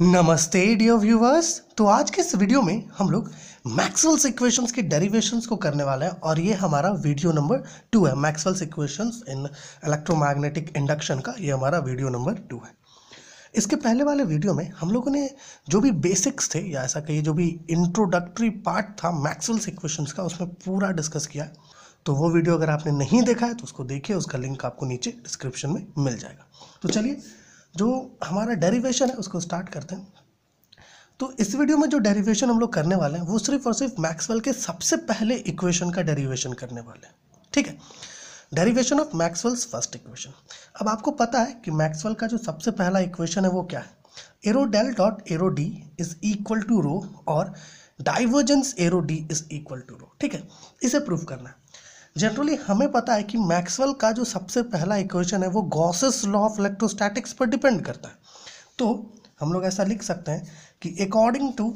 नमस्ते dear viewers तो आज के इस वीडियो में हम लोग मैक्सवेल्स इक्वेशंस के डेरिवेशंस को करने वाले हैं और ये हमारा वीडियो नंबर टू है Maxwell's equations in electromagnetic induction का ये हमारा वीडियो नंबर टू है इसके पहले वाले वीडियो में हम लोगों ने जो भी बेसिक्स थे या ऐसा कहिए जो भी इंट्रोडक्ट्री पार्ट था मैक्सवेल्स इक्वेशंस का उसमें पूरा डिस्कस किया तो वो वीडियो अगर आपने नहीं देखा है तो उसको देखिए उसका लिंक आपको नीचे डिस्क्रिप्शन में मिल जाएगा तो चलिए जो हमारा डेरिवेशन है उसको स्टार्ट करते हैं तो इस वीडियो में जो डेरिवेशन हम लोग करने वाले हैं वो सिर्फ और सिर्फ मैक्सवेल के सबसे पहले इक्वेशन का डेरिवेशन करने वाले हैं ठीक है derivation of Maxwell's first equation अब आपको पता है कि मैक्सवेल का जो सबसे पहला इक्वेशन है वो क्या है arrow del dot arrow D is equal to rho और divergence arrow D is equal to rho ठीक है इसे प्रूव करना है जनरली हमें पता है कि मैक्सवेल का जो सबसे पहला इक्वेशन है वो गॉसेस लॉ ऑफ इलेक्ट्रोस्टैटिक्स पर डिपेंड करता है तो हम लोग ऐसा लिख सकते हैं कि according to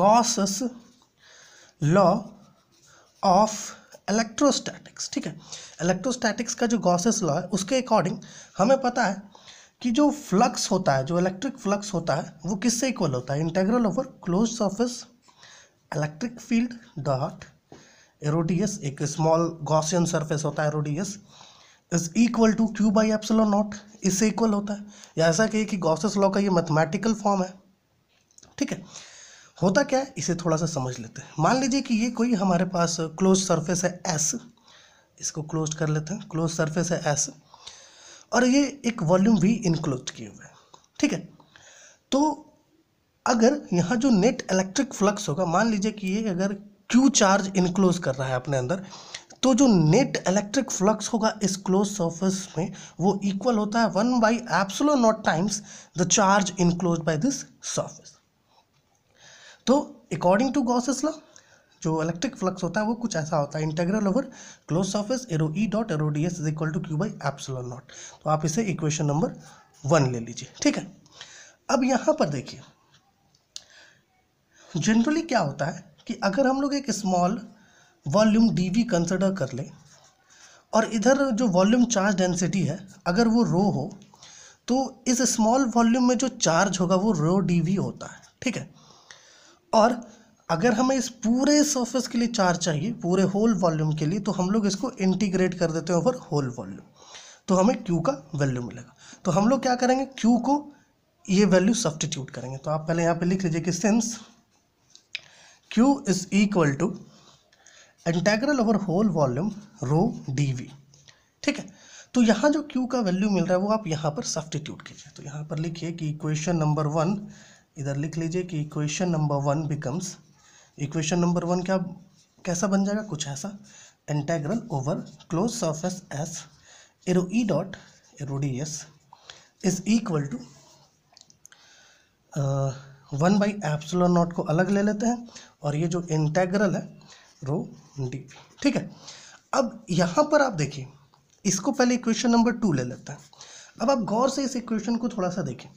Gauss's law of electrostatics ठीक है इलेक्ट्रोस्टैटिक्स का जो गॉसेस लॉ है उसके अकॉर्डिंग हमें पता है कि जो फ्लक्स होता है जो इलेक्ट्रिक फ्लक्स होता है वो किससे इक्वल होता है integral over close surface electric field dot arrow dS एक स्मॉल गॉसियन सरफेस होता है arrow dS is equal to Q by epsilon naught इससे इक्वल होता है या ऐसा कहिए कि गॉसियस लॉ का ये मैथमेटिकल फॉर्म है ठीक है होता क्या है इसे थोड़ा सा समझ लेते हैं मान लीजिए कि ये कोई हमारे पास क्लोज सरफेस है एस इसको क्लोज कर लेते हैं क्लोज सरफेस है एस और ये एक वॉल्यूम भी इनक्लोज किए हुए हैं ठीक है तो अगर यहाँ जो नेट इलेक्ट्रिक फ्लक्स होगा मान लीजिए कि ये अगर क्यू चार्ज इनक्लोज कर रहा है अपने अंदर तो जो नेट इलेक्ट्रिक फ्लक्स होगा इस क्लोज सर्फेस में वो इक्वल होता है one by epsilon naught times the charge enclose by this surface तो अकॉर्डिंग टू गॉसिस लॉ जो इलेक्ट्रिक फ्लक्स होता है वो कुछ ऐसा होता है integral over close surface arrow E dot arrow D S is equal to Q by epsilon naught तो आप इसे इक्वेशन नंबर वन ले लीजिए ठीक है अब यहां पर देखिए जनरली क्या होता है कि अगर हम लोग एक small volume D V consider कर लें और इधर जो वॉल्यूम चार्ज डेंसिटी है अगर वो रो हो तो इस स्मॉल वॉल्यूम में जो चार्ज होगा वो रो डी वी होता है ठीक है और अगर हमें इस पूरे सरफेस के लिए चार्ज चाहिए पूरे होल वॉल्यूम के लिए तो हम लोग इसको इंटीग्रेट कर देते हैं ओवर होल वॉल्यूम तो हमें क्यू का वैल्यू मिलेगा तो हम लोग क्या करेंगे क्यू को ये वैल्यू सब्सटीट्यूट करेंगे तो आप पहले यहाँ पे लिख लीजिए कि since Q is equal to integral over whole volume rho D V ठीक है तो यहाँ जो क्यू का वैल्यू मिल रहा है वो आप यहाँ पर सब्सटीट्यूट कीजिए तो यहाँ पर लिखिए कि इक्वेशन नंबर वन इधर लिख लीजिए कि equation number one becomes equation number one क्या कैसा बन जाएगा कुछ ऐसा integral over close surface S arrow E dot arrow D S is equal to one by epsilon naught को अलग ले लेते हैं और ये जो इंटेग्रल है रो डी ठीक है अब यहाँ पर आप देखिए इसको पहले इक्वेशन नंबर टू ले लेते हैं अब आप गौर से इस इक्वेशन को थोड़ा सा देखें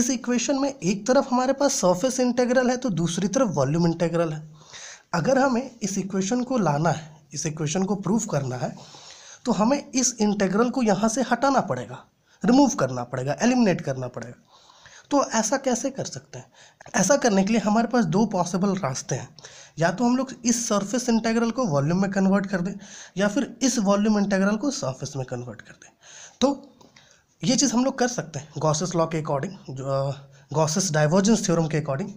इस इक्वेशन में एक तरफ हमारे पास सरफेस इंटेग्रल है तो दूसरी तरफ वॉल्यूम इंटेग्रल है अगर हमें इस इक्वेशन को लाना है इस इक्वेशन को प्रूव करना है तो हमें इस इंटेग्रल को यहाँ से हटाना पड़ेगा रिमूव करना पड़ेगा एलिमिनेट करना पड़ेगा तो ऐसा कैसे कर सकते हैं ऐसा करने के लिए हमारे पास दो पॉसिबल रास्ते हैं या तो हम लोग इस सरफेस इंटेग्रल को वॉल्यूम में कन्वर्ट कर दें या फिर इस वॉल्यूम इंटेग्रल को सरफेस में कन्वर्ट कर दें तो ये चीज़ हम लोग कर सकते हैं गॉसेस लॉ के अकॉर्डिंग गॉसेस डाइवर्जेंस थ्योरम के अकॉर्डिंग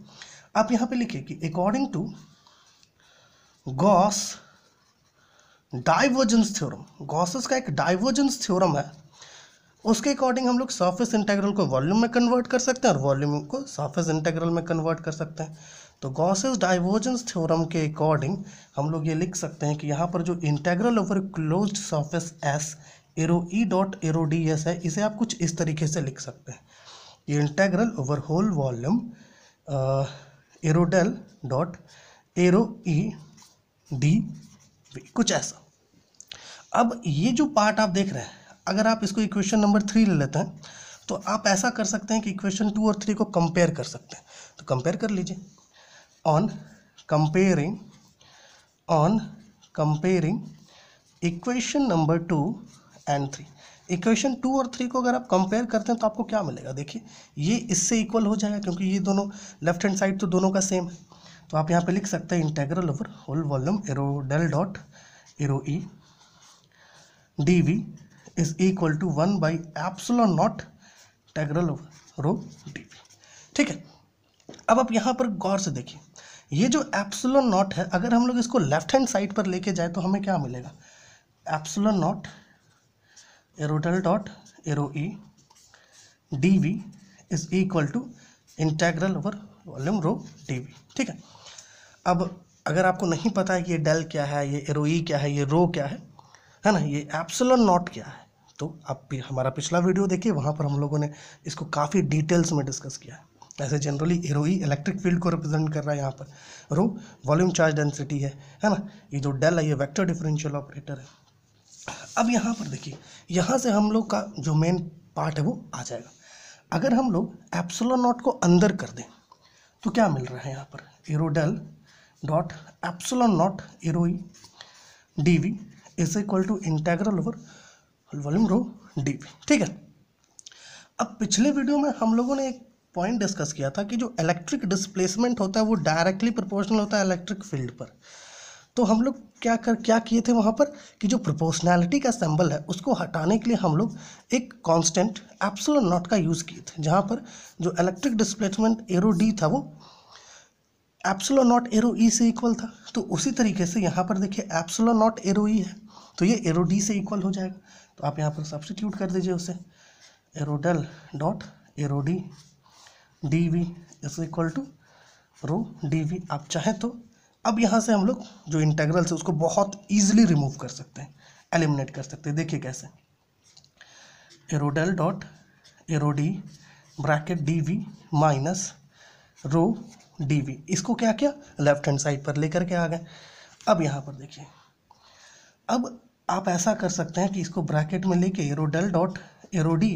आप यहाँ पे लिखिए कि according to Gauss divergence theorem Gauss's का एक डाइवर्जेंस थ्योरम है उसके अकॉर्डिंग हम लोग सरफेस इंटेग्रल को वॉल्यूम में कन्वर्ट कर सकते हैं और वॉल्यूम को सरफेस इंटेग्रल में कन्वर्ट कर सकते हैं तो गॉसेस डाइवर्जेंस थ्योरम के अकॉर्डिंग हम लोग ये लिख सकते हैं कि यहाँ पर जो integral over close surface S arrow E dot arrow D S है इसे आप कुछ इस तरीके से लिख सकते हैं ये integral over whole volume arrow del dot arrow E D कुछ ऐसा अब ये जो पार्ट आप देख रहे हैं अगर आप इसको इक्वेशन नंबर थ्री ले लेते हैं तो आप ऐसा कर सकते हैं कि इक्वेशन टू और थ्री को कंपेयर कर सकते हैं तो कंपेयर कर लीजिए on comparing on comparing equation number two and three equation two और थ्री को अगर आप कंपेयर करते हैं तो आपको क्या मिलेगा देखिए ये इससे इक्वल हो जाएगा क्योंकि ये दोनों लेफ्ट हैंड साइड तो दोनों का सेम है तो आप यहाँ पे लिख सकते हैं integral over whole volume arrow del dot arrow E D V is equal to one by epsilon naught integral rho D ठीक है अब आप यहाँ पर गौर से देखिए ये जो एप्सुलॉन नॉट है अगर हम लोग इसको लेफ्ट हैंड साइड पर लेके जाए तो हमें क्या मिलेगा epsilon naught arrow del dot arrow E D V is equal to integral over volume rho D V ठीक है अब अगर आपको नहीं पता है कि ये डेल क्या है ये एरो ई e क्या है ये रो क्या है है ना ये एप्सुलर नॉट क्या है तो आप हमारा पिछला वीडियो देखिए वहाँ पर हम लोगों ने इसको काफ़ी डिटेल्स में डिस्कस किया है ऐसे जनरली हीरो ही इलेक्ट्रिक फील्ड को रिप्रेजेंट कर रहा है यहाँ पर रो वॉल्यूम चार्ज डेंसिटी है है ना ये जो डेल है ये वेक्टर डिफरेंशियल ऑपरेटर है अब यहाँ पर देखिए यहाँ से हम लोग का जो मेन पार्ट है वो आ जाएगा अगर हम लोग एप्सोलो नॉट को अंदर कर दें तो क्या मिल रहा है यहाँ पर arrow del dot epsilon naught arrow D V is equal to integral over volume rho D ठीक है अब पिछले वीडियो में हम लोगों ने एक पॉइंट डिस्कस किया था कि जो इलेक्ट्रिक डिस्प्लेसमेंट होता है वो डायरेक्टली प्रोपोर्शनल होता है इलेक्ट्रिक फील्ड पर तो हम लोग क्या कर क्या किए थे वहाँ पर कि जो प्रोपोर्शनैलिटी का सिंबल है उसको हटाने के लिए हम लोग एक कांस्टेंट एप्सुलर नॉट का यूज़ किए थे जहाँ पर जो इलेक्ट्रिक डिस्प्लेसमेंट एरो डी था वो एप्सुलर नॉट एरो ई से इक्वल था तो उसी तरीके से यहाँ पर देखिए एप्सुलर नॉट एरो ई है तो ये एरो डी से इक्वल हो जाएगा तो आप यहाँ पर सब्सटीट्यूट कर दीजिए उसे arrow del dot arrow D V is equal to rho D V आप चाहें तो अब यहाँ से हम लोग जो इंटेग्रल से उसको बहुत ईजिली रिमूव कर सकते हैं एलिमिनेट कर सकते हैं देखिए कैसे arrow del dot D bracket D V minus rho D V इसको क्या किया लेफ्ट हैंड साइड पर लेकर के आ गए अब यहाँ पर देखिए अब आप ऐसा कर सकते हैं कि इसको ब्रैकेट में लेके del dot arrow D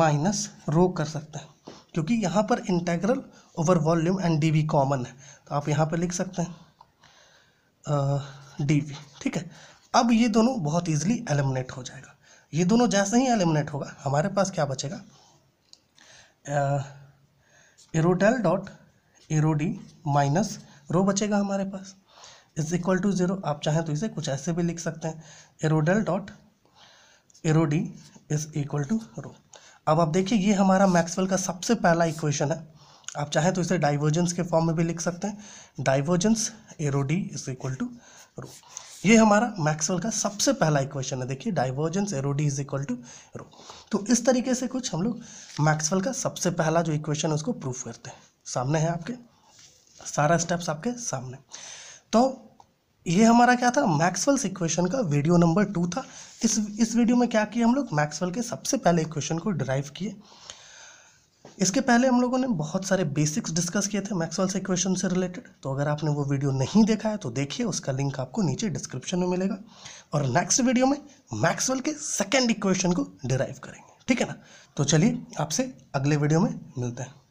minus rho कर सकते हैं क्योंकि यहाँ पर integral over volume and D V common है तो आप यहाँ पर लिख सकते हैं डी वी ठीक है अब ये दोनों बहुत ईजिली एलिमिनेट हो जाएगा ये दोनों जैसे ही एलिमिनेट होगा हमारे पास क्या बचेगा एरोडेल डॉट एरोडी माइनस रो बचेगा हमारे पास इज इक्वल टू ज़ीरो आप चाहें तो इसे कुछ ऐसे भी लिख सकते हैं arrow del dot arrow is equal to rho अब आप देखिए ये हमारा मैक्सवेल का सबसे पहला इक्वेशन है आप चाहें तो इसे डाइवर्जेंस के फॉर्म में भी लिख सकते हैं divergence arrow D is equal to rho ये हमारा मैक्सवेल का सबसे पहला इक्वेशन है देखिए divergence arrow D is equal to rho तो इस तरीके से कुछ हम लोग मैक्सवेल का सबसे पहला जो इक्वेशन है उसको प्रूफ करते हैं सामने है आपके सारा स्टेप्स आपके सामने तो ये हमारा क्या था मैक्सवेल्स इक्वेशन का वीडियो नंबर टू था इस इस वीडियो में क्या किया हम लोग मैक्सवेल के सबसे पहले इक्वेशन को डिराइव किए इसके पहले हम लोगों ने बहुत सारे बेसिक्स डिस्कस किए थे मैक्सवेल्स इक्वेशन से रिलेटेड तो अगर आपने वो वीडियो नहीं देखा है तो देखिए उसका लिंक आपको नीचे डिस्क्रिप्शन में मिलेगा और नेक्स्ट वीडियो में मैक्सवेल के सेकेंड इक्वेशन को डिराइव करेंगे ठीक है ना तो चलिए आपसे अगले वीडियो में मिलते हैं